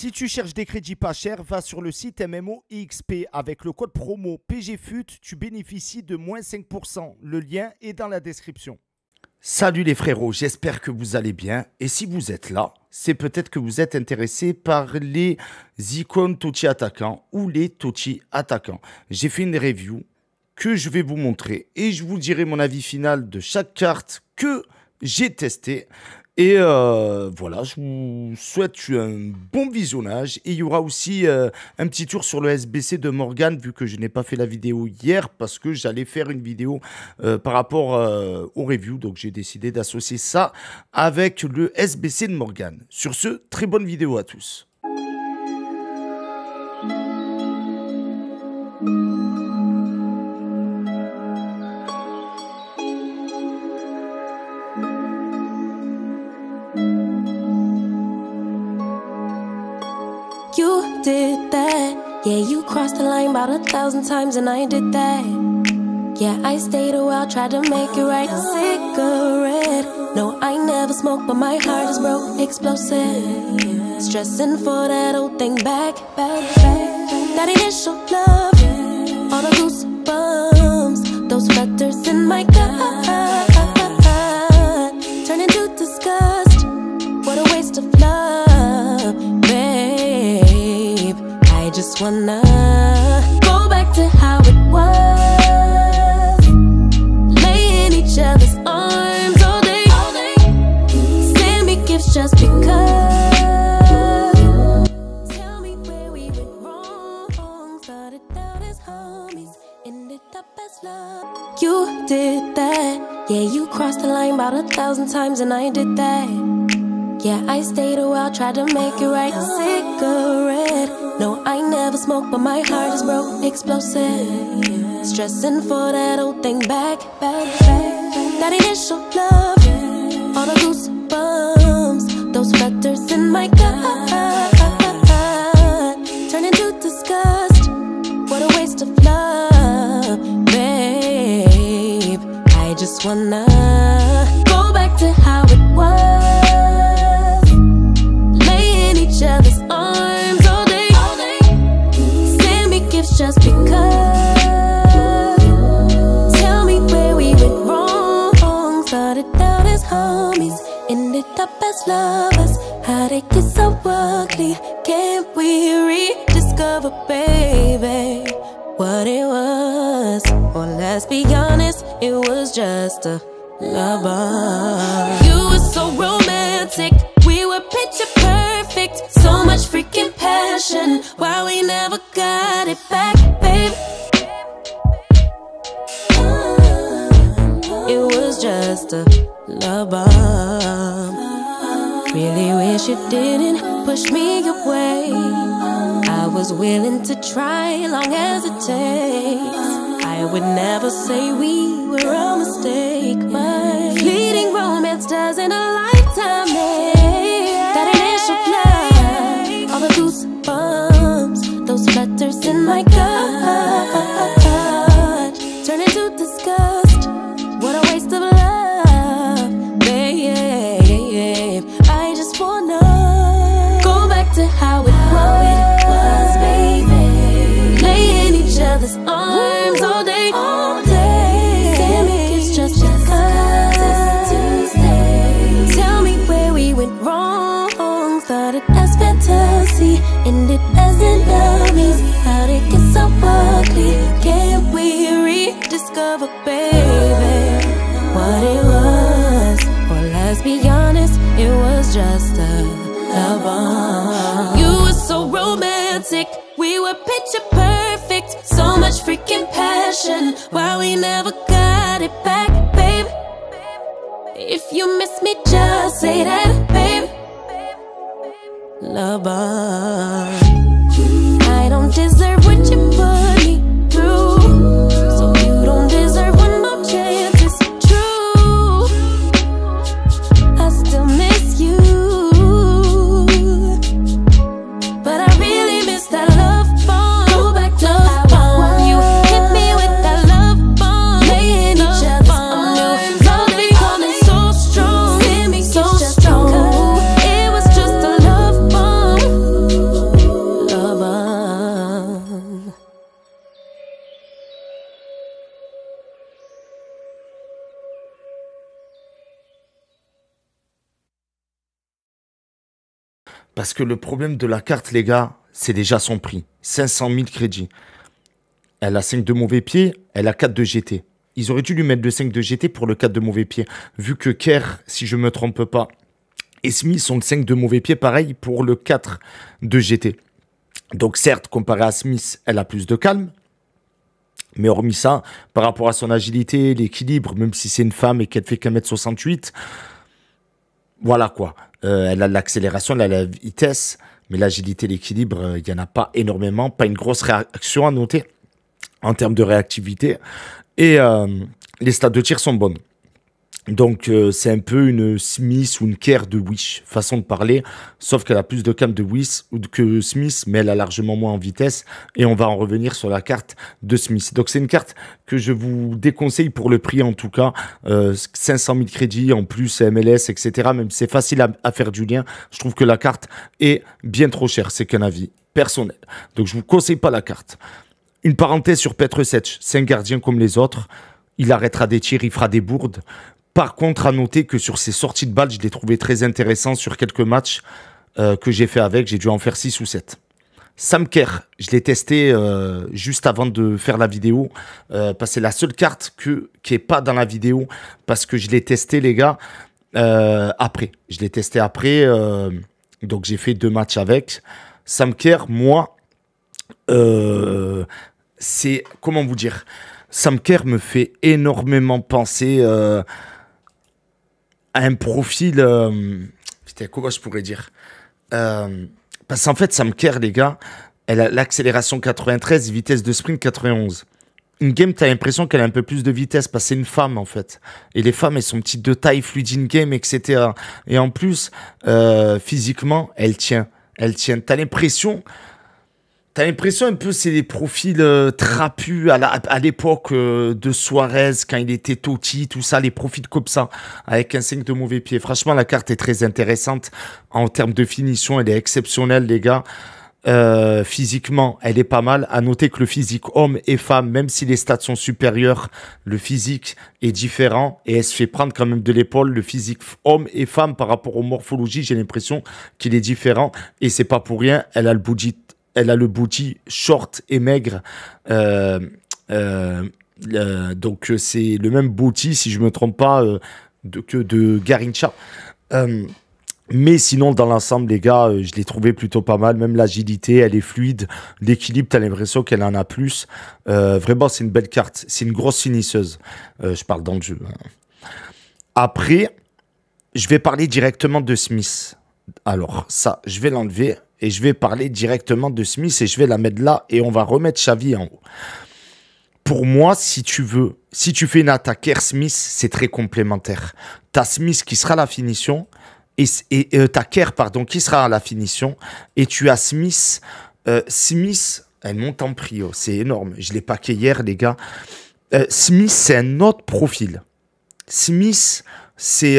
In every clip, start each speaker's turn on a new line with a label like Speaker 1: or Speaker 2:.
Speaker 1: Si tu cherches des crédits pas chers, va sur le site MMOXP. Avec le code promo PGFUT, tu bénéficies de moins 5%. Le lien est dans la description. Salut les frérots, j'espère que vous allez bien. Et si vous êtes là, c'est peut-être que vous êtes intéressé par les icônes Tochi attaquants ou les Tochi attaquants. J'ai fait une review que je vais vous montrer et je vous dirai mon avis final de chaque carte que j'ai testée. Et euh, voilà, je vous souhaite un bon visionnage. Et il y aura aussi euh, un petit tour sur le SBC de Morgan, vu que je n'ai pas fait la vidéo hier, parce que j'allais faire une vidéo euh, par rapport au review. Donc j'ai décidé d'associer ça avec le SBC de Morgan. Sur ce, très bonne vidéo à tous.
Speaker 2: crossed the line about a thousand times and I did that. Yeah, I stayed a while, tried to make it right. cigarette. No, I never smoke, but my heart is broke, explosive. Stressing for that old thing back, back, back. That initial love, all the goosebumps, those feathers in my gut turn into disgust. What a waste of love, babe. I just wanna. out a thousand times and I did that. Yeah, I stayed a while, tried to make it right. Cigarette. No, I never smoke, but my heart is broke, explosive. Stressing for that old thing back, back, back. That initial love, all the goosebumps, those feathers in my gut. Turn into disgust. What a waste of love, babe. I just wanna. lovers How they get so ugly Can't we rediscover, baby What it was Well, let's be honest It was just a lover You were so romantic We were picture perfect So much freaking passion Why we never got it back, baby It was just a love bomb really wish you didn't push me away. I was willing to try long as it takes. I would never say we were a mistake, but fleeting romance doesn't a lifetime make that initial love. All the goosebumps, those flutters in my gut. just a lover. You were so romantic, we were picture perfect. So much freaking passion, why we never got it back, babe? If you miss me, just say that, babe. Lover, I don't deserve what
Speaker 1: Parce que le problème de la carte, les gars, c'est déjà son prix. 500 000 crédits. Elle a 5 de mauvais pieds, elle a 4 de GT. Ils auraient dû lui mettre le 5 de GT pour le 4 de mauvais pieds. Vu que Kerr, si je ne me trompe pas, et Smith sont le 5 de mauvais pieds, pareil pour le 4 de GT. Donc certes, comparé à Smith, elle a plus de calme. Mais hormis ça, par rapport à son agilité, l'équilibre, même si c'est une femme et qu'elle fait qu'un mètre 68 voilà quoi. Euh, elle a l'accélération, elle a la vitesse, mais l'agilité, l'équilibre, euh, il n'y en a pas énormément, pas une grosse réaction à noter en termes de réactivité. Et euh, les stats de tir sont bonnes. Donc euh, c'est un peu une Smith ou une Kerr de Wish, façon de parler, sauf qu'elle a plus de cam de Wish que Smith, mais elle a largement moins en vitesse, et on va en revenir sur la carte de Smith. Donc c'est une carte que je vous déconseille pour le prix en tout cas, 500 euh, 000 crédits en plus MLS, etc. Même si c'est facile à, faire du lien, je trouve que la carte est bien trop chère, c'est qu'un avis personnel. Donc je vous conseille pas la carte. Une parenthèse sur Petr Sech, c'est un gardien comme les autres il arrêtera des tirs, il fera des bourdes, par contre, à noter que sur ces sorties de balles, je l'ai trouvé très intéressant sur quelques matchs euh, que j'ai fait avec. J'ai dû en faire 6 ou 7. Sam je l'ai testé euh, juste avant de faire la vidéo, euh, parce que c'est la seule carte qui n'est pas dans la vidéo, parce que je l'ai testé, les gars, après. Je l'ai testé après, donc j'ai fait deux matchs avec. Sam Kerr, moi, c'est, comment vous dire, Sam me fait énormément penser un profil. Euh, c'était je pourrais dire euh, Parce qu'en fait, ça me care les gars, elle a l'accélération 93, vitesse de sprint 91. Une game, t'as l'impression qu'elle a un peu plus de vitesse parce que c'est une femme en fait. Et les femmes, elles sont petites de taille, fluide in game, etc. Et en plus, euh, physiquement, elle tient. Elle tient. T'as l'impression T'as l'impression un peu, c'est les profils euh, trapus à l'époque euh, de Suarez, quand il était Totti, tout ça, les profils comme ça, avec un signe de mauvais pied. Franchement, la carte est très intéressante en termes de finition, elle est exceptionnelle, les gars. Euh, physiquement, elle est pas mal. À noter que le physique homme et femme, même si les stats sont supérieurs, le physique est différent et elle se fait prendre quand même de l'épaule. Le physique homme et femme par rapport aux morphologies, j'ai l'impression qu'il est différent et c'est pas pour rien. Elle a le budget elle a le booty short et maigre. Euh, euh, euh, donc c'est le même booty, si je me trompe pas, que de Garincha. mais sinon, dans l'ensemble, les gars, je l'ai trouvé plutôt pas mal. Même l'agilité, elle est fluide. L'équilibre, t'as l'impression qu'elle en a plus. vraiment, c'est une belle carte. C'est une grosse finisseuse. je parle dans le jeu. Hein. Après, je vais parler directement de Smith. Alors, ça, je vais l'enlever. Et je vais parler directement de Smith et je vais la mettre là et on va remettre Xavi en haut. Pour moi, si tu veux, si tu fais une attaque Air Smith, c'est très complémentaire. T'as Smith qui sera la finition et, et euh, Kerr pardon qui sera la finition et tu as Smith. Euh, Smith, elle monte en prio, c'est énorme. Je l'ai paqué hier, les gars. Euh, Smith, c'est un autre profil. Smith, c'est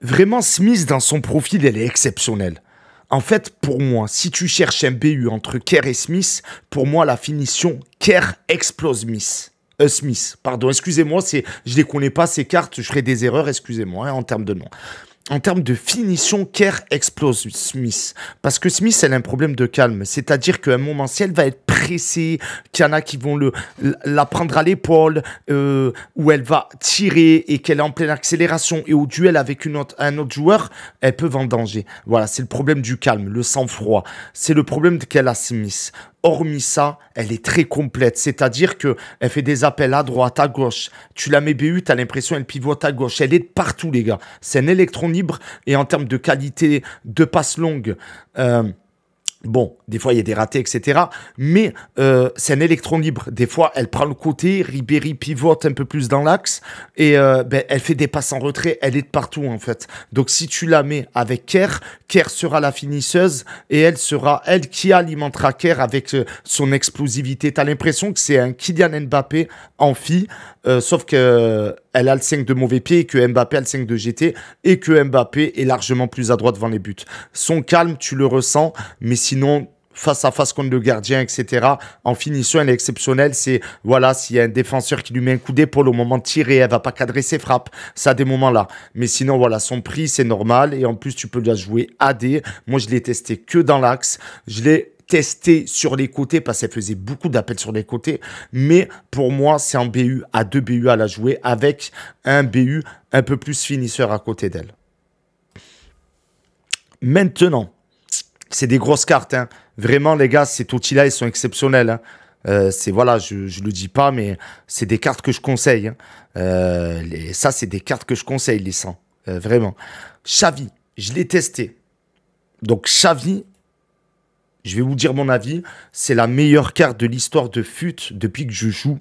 Speaker 1: vraiment Smith dans son profil, elle est exceptionnelle. En fait, pour moi, si tu cherches un BU entre Kerr et Smith, pour moi, la finition Kerr explose Smith. Euh, Smith, pardon, excusez-moi, je ne les connais pas ces cartes, je ferai des erreurs, excusez-moi, hein, en termes de nom en termes de finition, Kerr explose Smith. Parce que Smith, elle a un problème de calme. C'est-à-dire qu'à un moment, si elle va être pressée, qu'il y en a qui vont le, la prendre à l'épaule, euh, où elle va tirer et qu'elle est en pleine accélération et au duel avec une un autre joueur, elle peut danger. Voilà, c'est le problème du calme, le sang-froid. C'est le problème qu'elle a, Smith hormis ça, elle est très complète. C'est-à-dire que elle fait des appels à droite, à gauche. Tu la mets BU, t'as l'impression elle pivote à gauche. Elle est partout, les gars. C'est un électron libre et en termes de qualité de passe longue. Euh, Bon, des fois, il y a des ratés, etc. Mais euh, c'est un électron libre. Des fois, elle prend le côté, Ribéry pivote un peu plus dans l'axe, et euh, ben, elle fait des passes en retrait, elle est de partout, en fait. Donc, si tu la mets avec Kerr, Kerr sera la finisseuse, et elle sera elle qui alimentera Kerr avec euh, son explosivité. T'as l'impression que c'est un Kylian Mbappé en fille, sauf que elle a le 5 de mauvais pied et que Mbappé a le 5 de GT et que Mbappé est largement plus à droite devant les buts. Son calme, tu le ressens, mais sinon, face à face contre le gardien, etc. En finition, elle est exceptionnelle. C'est, voilà, s'il y a un défenseur qui lui met un coup d'épaule au moment de tirer, elle va pas cadrer ses frappes. Ça, à des moments-là. Mais sinon, voilà, son prix, c'est normal. Et en plus, tu peux la jouer AD. Moi, je l'ai testé que dans l'axe. Je l'ai testé sur les côtés parce qu'elle faisait beaucoup d'appels sur les côtés. Mais pour moi, c'est en BU à deux BU à la jouer avec un BU un peu plus finisseur à côté d'elle. Maintenant, c'est des grosses cartes. Hein. Vraiment, les gars, ces outils-là, ils sont exceptionnels. Hein. Euh, c'est voilà, je, ne le dis pas, mais c'est des cartes que je conseille. Hein. Euh, ça, c'est des cartes que je conseille, les 100. Euh, vraiment. Xavi, je l'ai testé. Donc Xavi, je vais vous dire mon avis, c'est la meilleure carte de l'histoire de FUT depuis que je joue.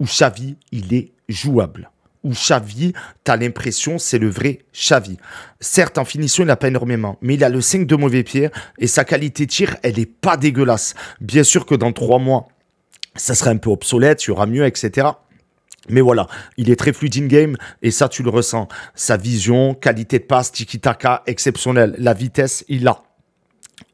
Speaker 1: Où Xavi, il est jouable. Où Xavi, as l'impression, c'est le vrai Xavi. Certes, en finition, il n'a pas énormément, mais il a le 5 de mauvais pied et sa qualité de tir, elle n'est pas dégueulasse. Bien sûr que dans trois mois, ça sera un peu obsolète, il y aura mieux, etc. Mais voilà, il est très fluide in-game et ça, tu le ressens. Sa vision, qualité de passe, tiki-taka, exceptionnelle. La vitesse, il l'a.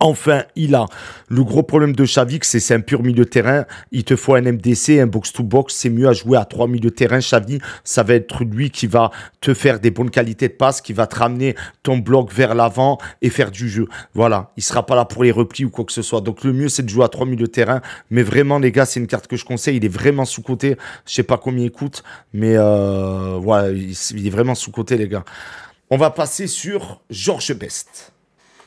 Speaker 1: Enfin, il a le gros problème de Xavi, c'est c'est un pur milieu de terrain. Il te faut un MDC, un box-to-box. C'est mieux à jouer à trois milieux de terrain. Xavi, ça va être lui qui va te faire des bonnes qualités de passe, qui va te ramener ton bloc vers l'avant et faire du jeu. Voilà, il sera pas là pour les replis ou quoi que ce soit. Donc le mieux, c'est de jouer à trois milieux de terrain. Mais vraiment, les gars, c'est une carte que je conseille. Il est vraiment sous côté. Je sais pas combien il coûte, mais euh, voilà, il est vraiment sous côté, les gars. On va passer sur Georges Best.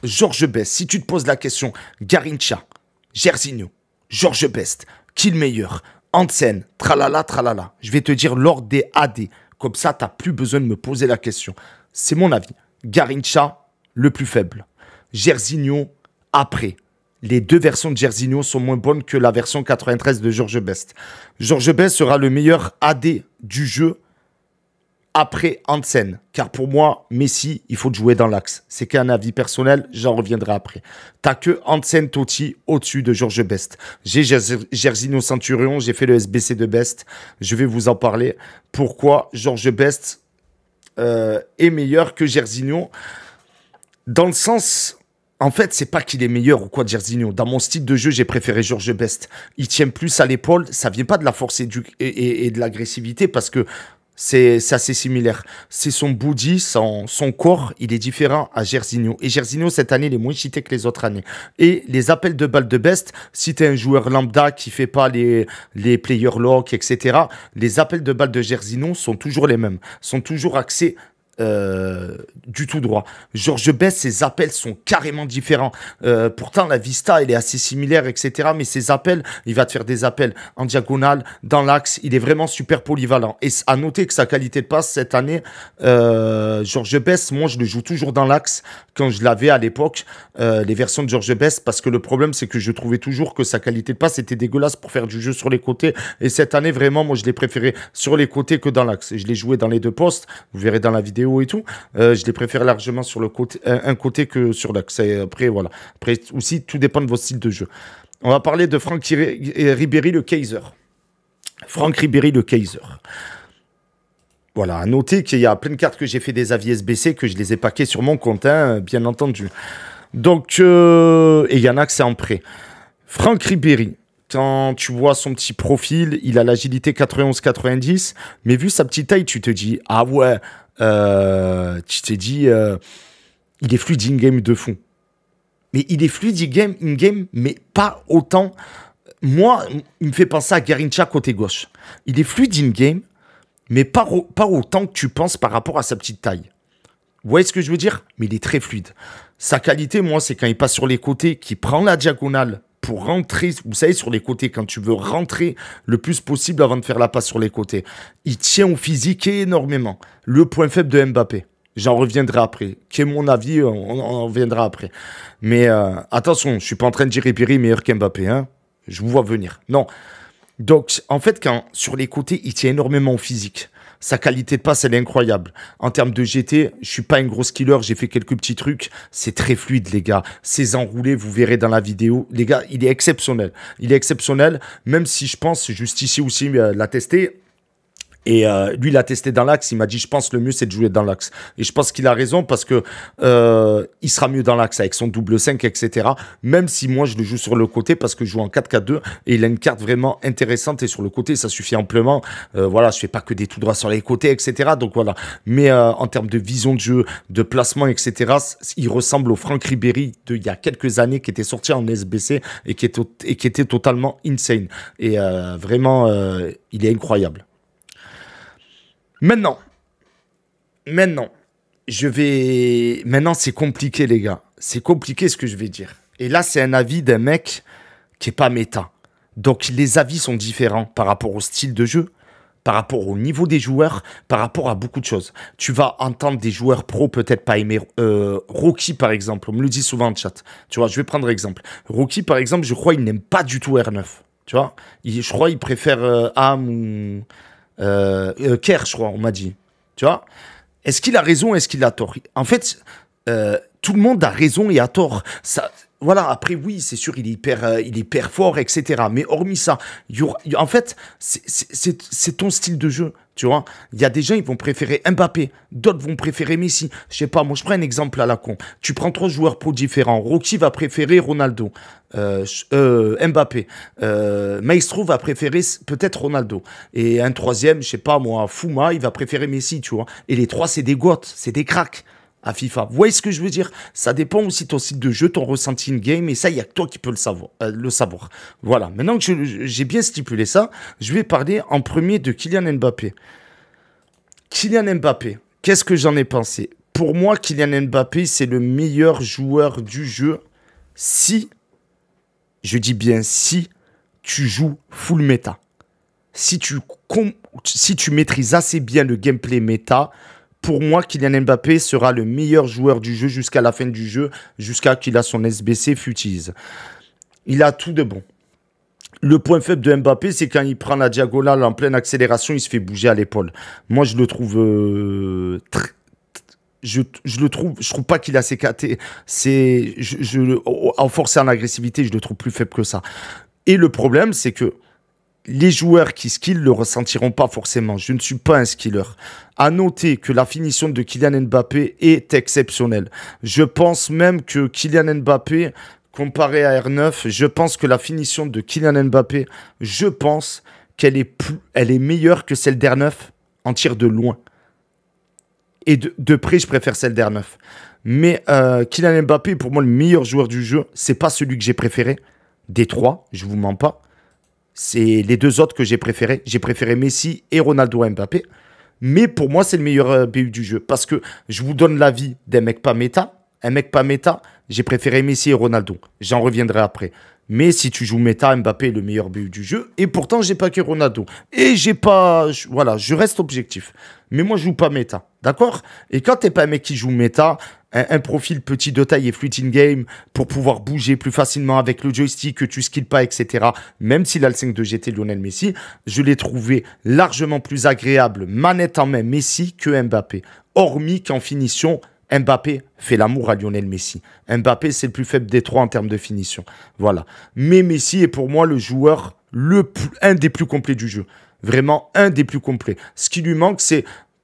Speaker 1: Georges Best, si tu te poses la question, Garincha, Gersigno, Georges Best, qui le meilleur Hansen, tralala, tralala. Je vais te dire l'ordre des AD. Comme ça, t'as plus besoin de me poser la question. C'est mon avis. Garincha, le plus faible. Gersigno, après. Les deux versions de Gersigno sont moins bonnes que la version 93 de Georges Best. Georges Best sera le meilleur AD du jeu après Hansen. Car pour moi, Messi, il faut jouer dans l'axe. C'est qu'un avis personnel, j'en reviendrai après. T'as que Hansen Totti au-dessus de Georges Best. J'ai Gersino Centurion, j'ai fait le SBC de Best. Je vais vous en parler. Pourquoi Georges Best euh, est meilleur que Gersino Dans le sens, en fait, c'est pas qu'il est meilleur ou quoi, Gersinho. Dans mon style de jeu, j'ai préféré Georges Best. Il tient plus à l'épaule, ça vient pas de la force et de l'agressivité parce que c'est assez similaire. C'est son body, son, son, corps, il est différent à gersino Et gersino cette année, il est moins cheaté que les autres années. Et les appels de balles de best, si tu es un joueur lambda qui fait pas les, les player lock, etc., les appels de balles de gersino sont toujours les mêmes, sont toujours axés euh, du tout droit. Georges Bess, ses appels sont carrément différents. Euh, pourtant, la vista, elle est assez similaire, etc. Mais ses appels, il va te faire des appels en diagonale, dans l'axe. Il est vraiment super polyvalent. Et à noter que sa qualité de passe cette année, euh, Georges Bess, moi, je le joue toujours dans l'axe quand je l'avais à l'époque, euh, les versions de Georges Bess, parce que le problème, c'est que je trouvais toujours que sa qualité de passe était dégueulasse pour faire du jeu sur les côtés. Et cette année, vraiment, moi, je l'ai préféré sur les côtés que dans l'axe. Je l'ai joué dans les deux postes. Vous verrez dans la vidéo et tout, euh, je les préfère largement sur le côté, un, côté que sur l'axe. Après, voilà. Après, aussi, tout dépend de votre style de jeu. On va parler de Franck Ribéry, le Kaiser. Franck Ribéry, le Kaiser. Voilà, à noter qu'il y a plein de cartes que j'ai fait des avis SBC, que je les ai paquées sur mon compte, hein, bien entendu. Donc, euh, et il y en a que c'est en prêt. Franck Ribéry, quand tu vois son petit profil, il a l'agilité 91-90, mais vu sa petite taille, tu te dis, ah ouais, euh, tu t'es dit, euh, il est fluide in-game de fond. Mais il est fluide in-game, in-game mais pas autant. Moi, il me fait penser à Garincha côté gauche. Il est fluide in-game, mais pas, pas autant que tu penses par rapport à sa petite taille. Vous voyez ce que je veux dire Mais il est très fluide. Sa qualité, moi, c'est quand il passe sur les côtés, qui prend la diagonale pour rentrer, vous savez, sur les côtés, quand tu veux rentrer le plus possible avant de faire la passe sur les côtés. Il tient au physique énormément. Le point faible de Mbappé. J'en reviendrai après. qu'est mon avis, on, en reviendra après. Mais euh, attention, je suis pas en train de dire Ribéry meilleur qu'Mbappé. Hein je vous vois venir. Non. Donc, en fait, quand sur les côtés, il tient énormément au physique. Sa qualité de passe, elle est incroyable. En termes de GT, je suis pas un gros skiller, j'ai fait quelques petits trucs. C'est très fluide, les gars. C'est enroulés, vous verrez dans la vidéo. Les gars, il est exceptionnel. Il est exceptionnel, même si je pense, juste ici aussi, euh, l'attester. l'a et euh, lui, il a testé dans l'axe. Il m'a dit, je pense le mieux, c'est de jouer dans l'axe. Et je pense qu'il a raison parce que euh, il sera mieux dans l'axe avec son double 5, etc. Même si moi, je le joue sur le côté parce que je joue en 4-4-2 et il a une carte vraiment intéressante et sur le côté, ça suffit amplement. Euh, voilà, je fais pas que des tout droits sur les côtés, etc. Donc voilà. Mais euh, en termes de vision de jeu, de placement, etc., il ressemble au Franck Ribéry il y a quelques années qui était sorti en SBC et qui, est et qui était totalement insane. Et euh, vraiment, il est incroyable. Maintenant, maintenant, je vais. Maintenant, c'est compliqué, les gars. C'est compliqué ce que je vais dire. Et là, c'est un avis d'un mec qui n'est pas méta. Donc, les avis sont différents par rapport au style de jeu, par rapport au niveau des joueurs, par rapport à beaucoup de choses. Tu vas entendre des joueurs pros peut-être pas aimer euh, Rocky par exemple. On me le dit souvent en chat. Tu vois, je vais prendre exemple. Rocky par exemple, je crois il n'aime pas du tout R9. Tu vois, je crois il préfère euh, AM ou euh, euh, Kerr, je crois, on m'a dit. Tu vois Est-ce qu'il a raison Est-ce qu'il a tort En fait, euh, tout le monde a raison et a tort. Ça, voilà, après, oui, c'est sûr, il est, hyper, euh, il est hyper fort, etc. Mais hormis ça, en fait, c'est ton style de jeu. Tu vois, il y a des gens, ils vont préférer Mbappé, d'autres vont préférer Messi. Je sais pas, moi je prends un exemple à la con. Tu prends trois joueurs pour différents. Rocky va préférer Ronaldo, euh, euh Mbappé. Euh, Maestro va préférer peut-être Ronaldo. Et un troisième, je sais pas moi, Fuma, il va préférer Messi, tu vois. Et les trois, c'est des gouttes, c'est des cracks à FIFA. Vous voyez ce que je veux dire Ça dépend aussi de ton site de jeu, ton ressenti in-game, et ça, il y a que toi qui peux le savoir. Euh, le savoir. Voilà, maintenant que j'ai bien stipulé ça, je vais parler en premier de Kylian Mbappé. Kylian Mbappé, qu'est-ce que j'en ai pensé Pour moi, Kylian Mbappé, c'est le meilleur joueur du jeu si, je dis bien si, tu joues full meta, Si tu, si tu maîtrises assez bien le gameplay meta pour moi, Kylian Mbappé sera le meilleur joueur du jeu jusqu'à la fin du jeu, jusqu'à qu'il a son SBC futise. Il a tout de bon. Le point faible de Mbappé, c'est quand il prend la diagonale en pleine accélération, il se fait bouger à l'épaule. Moi, je le trouve euh, je, le trouve, je trouve pas qu'il a ses caté. C'est, je, en force et en agressivité, je le trouve plus faible que ça. Et le problème, c'est que les joueurs qui skillent le ressentiront pas forcément. Je ne suis pas un skiller. À noter que la finition de Kylian Mbappé est exceptionnelle. Je pense même que Kylian Mbappé, comparé à R9, je pense que la finition de Kylian Mbappé, je pense qu'elle est, plus, elle est meilleure que celle d'R9 en tir de loin. Et de, près, je préfère celle d'R9. Mais euh, Kylian Mbappé pour moi le meilleur joueur du jeu. C'est pas celui que j'ai préféré des trois, je vous mens pas. C'est les deux autres que j'ai préférés. J'ai préféré Messi et Ronaldo Mbappé. Mais pour moi, c'est le meilleur BU euh, du jeu. Parce que je vous donne l'avis d'un mec pas méta. Un mec pas méta, j'ai préféré Messi et Ronaldo. J'en reviendrai après. Mais si tu joues méta, Mbappé est le meilleur BU du jeu. Et pourtant, j'ai pas que Ronaldo. Et j'ai pas. Voilà, je reste objectif. Mais moi, je joue pas méta. D'accord Et quand t'es pas un mec qui joue méta, un, profil petit de taille et fluid in game pour pouvoir bouger plus facilement avec le joystick, que tu skills pas, etc. Même s'il a le 5 de GT Lionel Messi, je l'ai trouvé largement plus agréable, manette en main Messi que Mbappé. Hormis qu'en finition, Mbappé fait l'amour à Lionel Messi. Mbappé, c'est le plus faible des trois en termes de finition. Voilà. Mais Messi est pour moi le joueur, le un des plus complets du jeu. Vraiment un des plus complets. Ce qui lui manque, c'est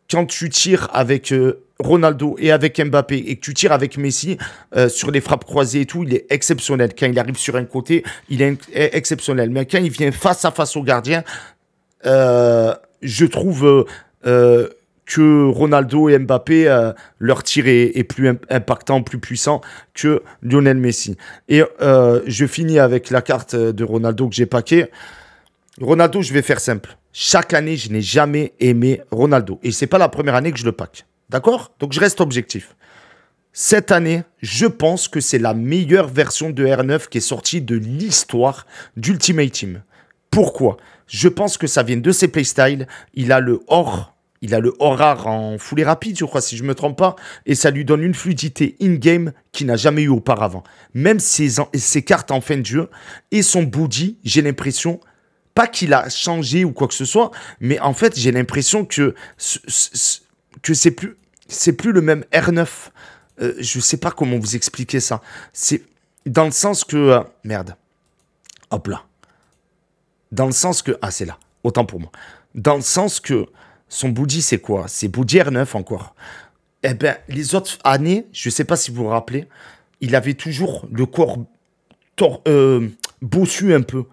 Speaker 1: quand tu tires avec euh, Ronaldo et avec Mbappé et que tu tires avec Messi euh, sur les frappes croisées et tout, il est exceptionnel. Quand il arrive sur un côté, il est, exceptionnel. Mais quand il vient face à face au gardien, euh, je trouve que Ronaldo et Mbappé, leur tir est, plus impactant, plus puissant que Lionel Messi. Et je finis avec la carte de Ronaldo que j'ai paquée. Ronaldo, je vais faire simple. Chaque année, je n'ai jamais aimé Ronaldo. Et ce n'est pas la première année que je le pack. D'accord Donc je reste objectif. Cette année, je pense que c'est la meilleure version de R9 qui est sortie de l'histoire d'Ultimate Team. Pourquoi Je pense que ça vient de ses playstyles. Il a le or, il a le or rare en foulée rapide, je crois, si je ne me trompe pas. Et ça lui donne une fluidité in-game qu'il n'a jamais eu auparavant. Même ses, ses, cartes en fin de jeu et son body, j'ai l'impression pas qu'il a changé ou quoi que ce soit, mais en fait, j'ai l'impression que que c'est plus c'est plus le même R9. Euh, je sais pas comment vous expliquer ça. C'est dans le sens que euh, merde. Hop là. Dans le sens que ah c'est là. Autant pour moi. Dans le sens que son body c'est quoi C'est body R9 encore. Et eh ben les autres années, je sais pas si vous vous rappelez, il avait toujours le corps euh, bossu un peu.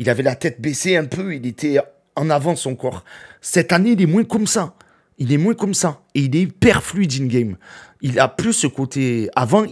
Speaker 1: Il avait la tête baissée un peu, il était en avant son corps. Cette année, il est moins comme ça. Il est moins comme ça. Et il est hyper fluide in-game. Il a plus ce côté. Avant,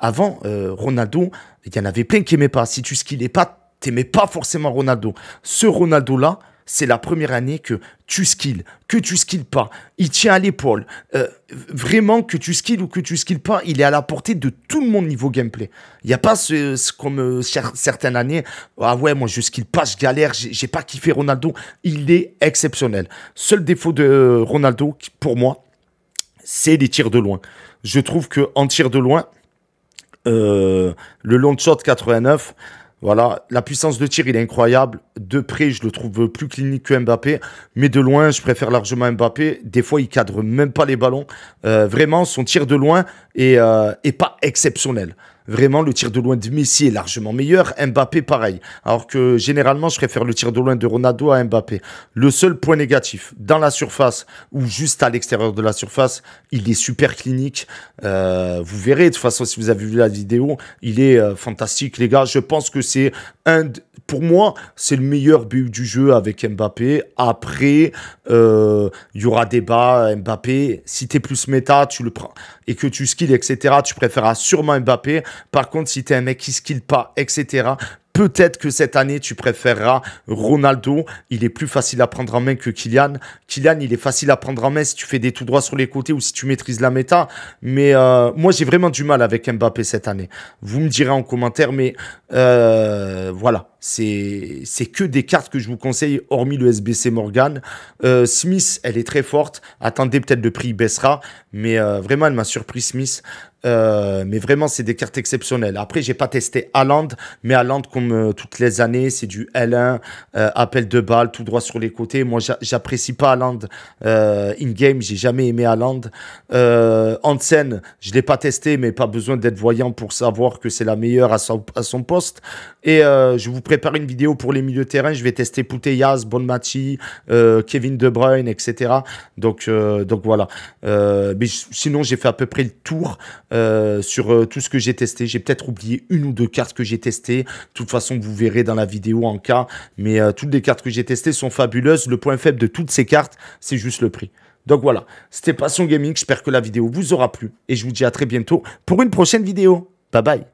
Speaker 1: Avant euh, Ronaldo, il y en avait plein qui n'aimaient pas. Si tu skillais pas, t'aimais pas forcément Ronaldo. Ce Ronaldo-là, c'est la première année que tu skills, que tu skills pas, il tient à l'épaule. Euh, vraiment, que tu skills ou que tu skills pas, il est à la portée de tout le monde niveau gameplay. Il n'y a pas ce, comme euh, certaines années, ah ouais, moi je skill pas, je galère, j'ai pas kiffé Ronaldo. Il est exceptionnel. Seul défaut de Ronaldo, pour moi, c'est les tirs de loin. Je trouve que en tir de loin, euh, le long shot 89, voilà, la puissance de tir, il est incroyable. De près, je le trouve plus clinique que Mbappé, mais de loin, je préfère largement Mbappé. Des fois, il cadre même pas les ballons. Euh, vraiment, son tir de loin n'est euh, pas exceptionnel. Vraiment, le tir de loin de Messi est largement meilleur. Mbappé, pareil. Alors que généralement, je préfère le tir de loin de Ronaldo à Mbappé. Le seul point négatif, dans la surface ou juste à l'extérieur de la surface, il est super clinique. Euh, vous verrez, de toute façon, si vous avez vu la vidéo, il est euh, fantastique, les gars. Je pense que c'est un. Pour moi, c'est le meilleur but du jeu avec Mbappé. Après, euh, il y aura débat. Mbappé, si t'es plus méta, tu le prends et que tu skills, etc., tu préféreras sûrement Mbappé. Par contre, si tu es un mec qui skille pas, etc., Peut-être que cette année, tu préféreras Ronaldo. Il est plus facile à prendre en main que Kylian. Kylian, il est facile à prendre en main si tu fais des tout droits sur les côtés ou si tu maîtrises la méta. Mais euh, moi, j'ai vraiment du mal avec Mbappé cette année. Vous me direz en commentaire, mais euh, voilà. C'est que des cartes que je vous conseille, hormis le SBC Morgan. Euh, Smith, elle est très forte. Attendez, peut-être le prix baissera. Mais vraiment, elle m'a surpris, Smith. Euh, mais vraiment, c'est des cartes exceptionnelles. Après, j'ai pas testé Aland, mais Aland, comme euh, toutes les années, c'est du L1, euh, appel de balle, tout droit sur les côtés. Moi, j'apprécie pas euh, in-game, j'ai jamais aimé Haaland. Hansen, je l'ai pas testé, mais pas besoin d'être voyant pour savoir que c'est la meilleure à son, à son poste. Et je vous prépare une vidéo pour les milieux de terrain. Je vais tester Pouteyas, Bonmachi, Kevin De Bruyne, etc. Donc, donc voilà. sinon, j'ai fait à peu près le tour. Euh, sur euh, tout ce que j'ai testé. J'ai peut-être oublié une ou deux cartes que j'ai testées. De toute façon, vous verrez dans la vidéo en cas. Mais euh, toutes les cartes que j'ai testées sont fabuleuses. Le point faible de toutes ces cartes, c'est juste le prix. Donc voilà, c'était Passion Gaming. J'espère que la vidéo vous aura plu. Et je vous dis à très bientôt pour une prochaine vidéo. Bye bye.